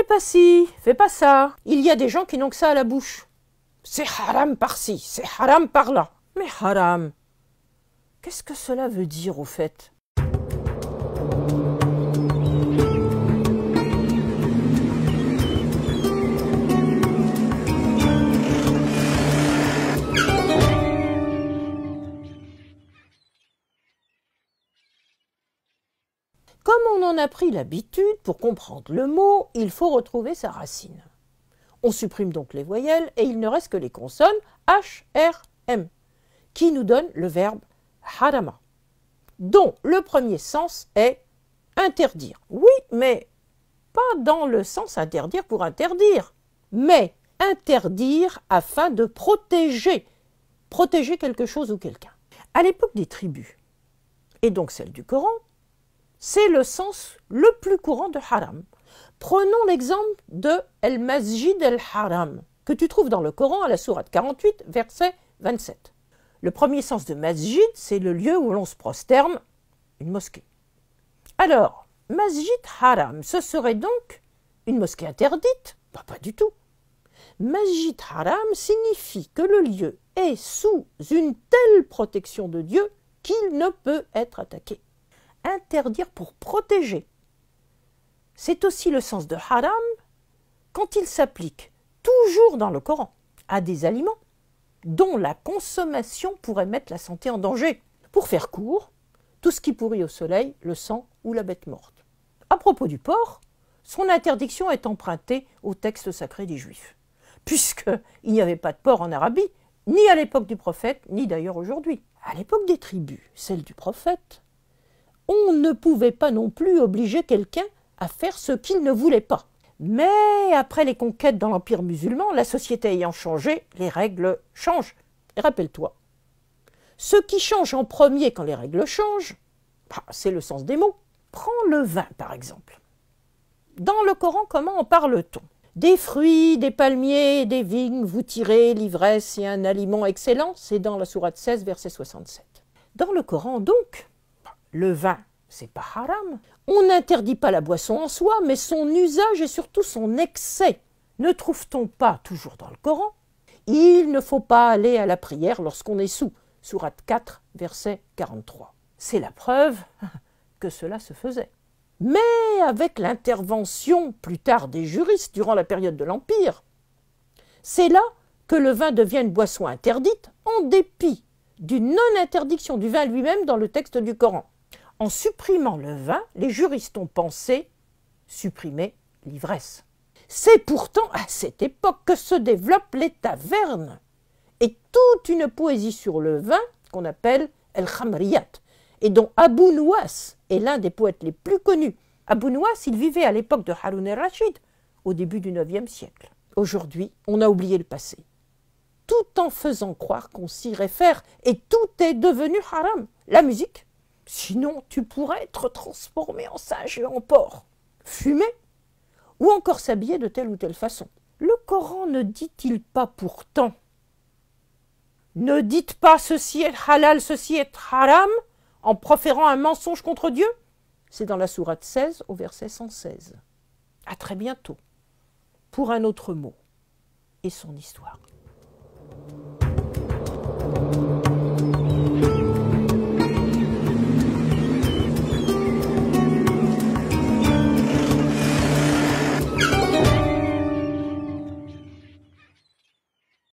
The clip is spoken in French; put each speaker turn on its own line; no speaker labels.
Fais pas ci, fais pas ça. Il y a des gens qui n'ont que ça à la bouche. C'est haram par-ci, c'est haram par-là. Mais haram, qu'est-ce que cela veut dire au fait Comme on en a pris l'habitude, pour comprendre le mot, il faut retrouver sa racine. On supprime donc les voyelles et il ne reste que les consonnes H, R, M, qui nous donnent le verbe harama, dont le premier sens est interdire. Oui, mais pas dans le sens interdire pour interdire, mais interdire afin de protéger, protéger quelque chose ou quelqu'un. À l'époque des tribus, et donc celle du Coran, c'est le sens le plus courant de haram. Prenons l'exemple de El Masjid El Haram, que tu trouves dans le Coran à la sourate 48, verset 27. Le premier sens de masjid, c'est le lieu où l'on se prosterne, une mosquée. Alors, masjid haram, ce serait donc une mosquée interdite bah, Pas du tout. Masjid haram signifie que le lieu est sous une telle protection de Dieu qu'il ne peut être attaqué interdire pour protéger. C'est aussi le sens de haram quand il s'applique, toujours dans le Coran, à des aliments dont la consommation pourrait mettre la santé en danger. Pour faire court, tout ce qui pourrit au soleil, le sang ou la bête morte. À propos du porc, son interdiction est empruntée au texte sacré des Juifs, puisqu'il n'y avait pas de porc en Arabie, ni à l'époque du prophète, ni d'ailleurs aujourd'hui. À l'époque des tribus, celle du prophète, on ne pouvait pas non plus obliger quelqu'un à faire ce qu'il ne voulait pas. Mais après les conquêtes dans l'Empire musulman, la société ayant changé, les règles changent. Et rappelle-toi, ce qui change en premier quand les règles changent, bah, c'est le sens des mots. Prends le vin, par exemple. Dans le Coran, comment en parle-t-on Des fruits, des palmiers, des vignes, vous tirez l'ivresse et un aliment excellent, c'est dans la sourate 16, verset 67. Dans le Coran, donc, le vin, c'est pas haram. On n'interdit pas la boisson en soi, mais son usage et surtout son excès. Ne trouve-t-on pas toujours dans le Coran Il ne faut pas aller à la prière lorsqu'on est sous. Sourate 4, verset 43. C'est la preuve que cela se faisait. Mais avec l'intervention plus tard des juristes durant la période de l'Empire, c'est là que le vin devient une boisson interdite en dépit d'une non-interdiction du vin lui-même dans le texte du Coran. En supprimant le vin, les juristes ont pensé supprimer l'ivresse. C'est pourtant à cette époque que se développent les tavernes et toute une poésie sur le vin qu'on appelle El Khamriyat et dont Abou Nouas est l'un des poètes les plus connus. Abou Nouas, il vivait à l'époque de Haroun al-Rachid, au début du IXe siècle. Aujourd'hui, on a oublié le passé, tout en faisant croire qu'on s'y réfère et tout est devenu haram. La musique, Sinon, tu pourrais être transformé en sage et en porc, fumer, ou encore s'habiller de telle ou telle façon. Le Coran ne dit-il pas pourtant Ne dites pas ceci est halal, ceci est haram, en proférant un mensonge contre Dieu C'est dans la sourate 16 au verset 116. À très bientôt pour un autre mot et son histoire.